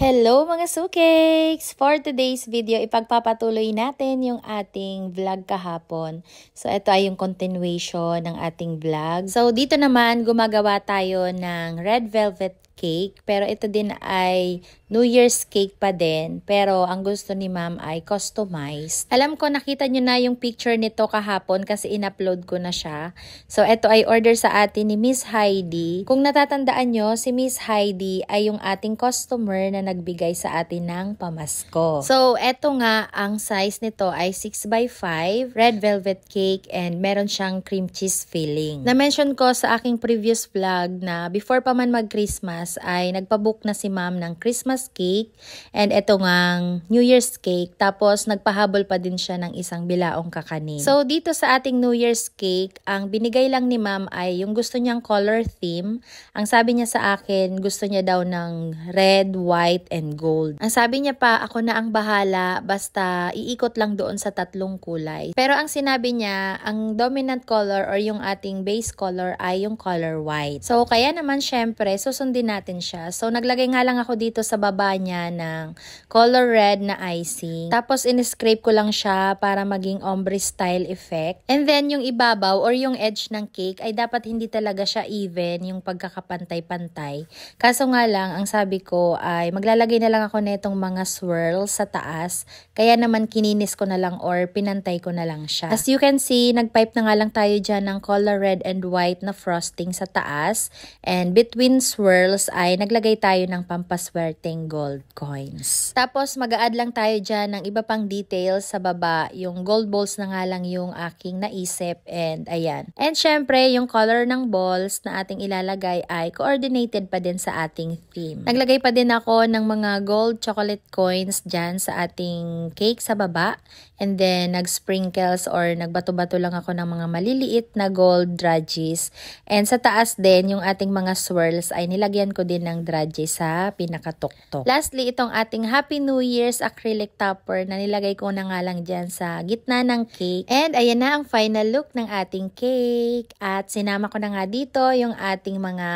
Hello mga Sukakes! For today's video, ipagpapatuloy natin yung ating vlog kahapon. So ito ay yung continuation ng ating vlog. So dito naman, gumagawa tayo ng red velvet cake. Pero ito din ay New Year's cake pa din. Pero ang gusto ni ma'am ay customized. Alam ko nakita nyo na yung picture nito kahapon kasi in-upload ko na siya. So ito ay order sa atin ni Miss Heidi. Kung natatandaan nyo, si Miss Heidi ay yung ating customer na nagbigay sa atin ng pamasko. So ito nga, ang size nito ay 6x5, red velvet cake, and meron siyang cream cheese filling. Na-mention ko sa aking previous vlog na before pa man mag-Christmas, Pilipinas ay nagpabook na si ma'am ng Christmas cake and eto ngang New Year's cake. Tapos nagpahabol pa din siya ng isang bilaong kakanin. So dito sa ating New Year's cake, ang binigay lang ni ma'am ay yung gusto niyang color theme. Ang sabi niya sa akin, gusto niya daw ng red, white, and gold. Ang sabi niya pa, ako na ang bahala basta iikot lang doon sa tatlong kulay. Pero ang sinabi niya, ang dominant color or yung ating base color ay yung color white. So kaya naman syempre, susundin natin siya. So, naglagay nga lang ako dito sa baba niya ng color red na icing. Tapos, in-scrape ko lang siya para maging ombre style effect. And then, yung ibabaw or yung edge ng cake ay dapat hindi talaga siya even, yung pagkakapantay-pantay. Kaso nga lang, ang sabi ko ay maglalagay na lang ako netong mga swirls sa taas. Kaya naman, kininis ko na lang or pinantay ko na lang siya. As you can see, nagpipe na nga lang tayo dyan ng color red and white na frosting sa taas. And between swirls, tapos ay naglagay tayo ng pampaswerteng gold coins. Tapos mag-add lang tayo dyan ng iba pang details sa baba. Yung gold balls na nga lang yung aking naisip and ayan. And syempre yung color ng balls na ating ilalagay ay coordinated pa din sa ating theme. Naglagay pa din ako ng mga gold chocolate coins dyan sa ating cake sa baba. And then nag-sprinkles or nagbato-bato lang ako ng mga maliliit na gold drudges. And sa taas din yung ating mga swirls ay nilagyan Nilagyan ko din ng drudge sa pinakatoktok. Lastly, itong ating Happy New Year's acrylic topper na nilagay ko na nga lang dyan sa gitna ng cake. And ayan na ang final look ng ating cake. At sinama ko na nga dito yung ating mga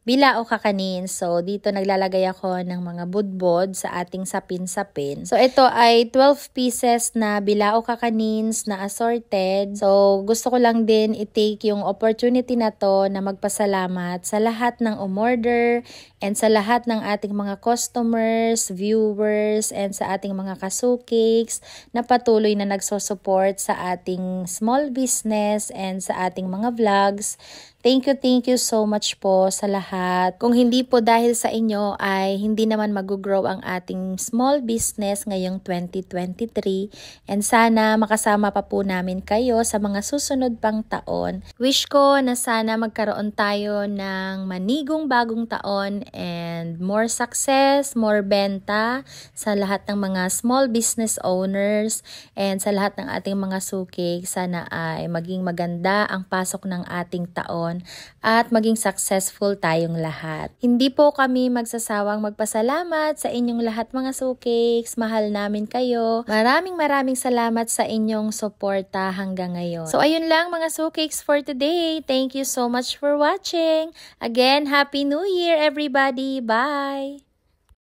bila o kakanin. So dito naglalagay ako ng mga budbod sa ating sapin-sapin. So ito ay 12 pieces na bila o kakanins na assorted. So gusto ko lang din i-take yung opportunity na to na magpasalamat sa lahat ng umorder, order and sa lahat ng ating mga customers, viewers, and sa ating mga kasukicks na patuloy na nagsosupport sa ating small business and sa ating mga vlogs. Thank you, thank you so much po sa lahat. Kung hindi po dahil sa inyo ay hindi naman mag-grow ang ating small business ngayong 2023 and sana makasama pa po namin kayo sa mga susunod pang taon. Wish ko na sana magkaroon tayo ng manigong bagong taon and more success, more benta sa lahat ng mga small business owners and sa lahat ng ating mga suki. Sana ay maging maganda ang pasok ng ating taon Panginoon at maging successful tayong lahat. Hindi po kami magsasawang magpasalamat sa inyong lahat mga sukicks. Mahal namin kayo. Maraming maraming salamat sa inyong suporta hanggang ngayon. So ayun lang mga sukicks for today. Thank you so much for watching. Again, Happy New Year everybody. Bye!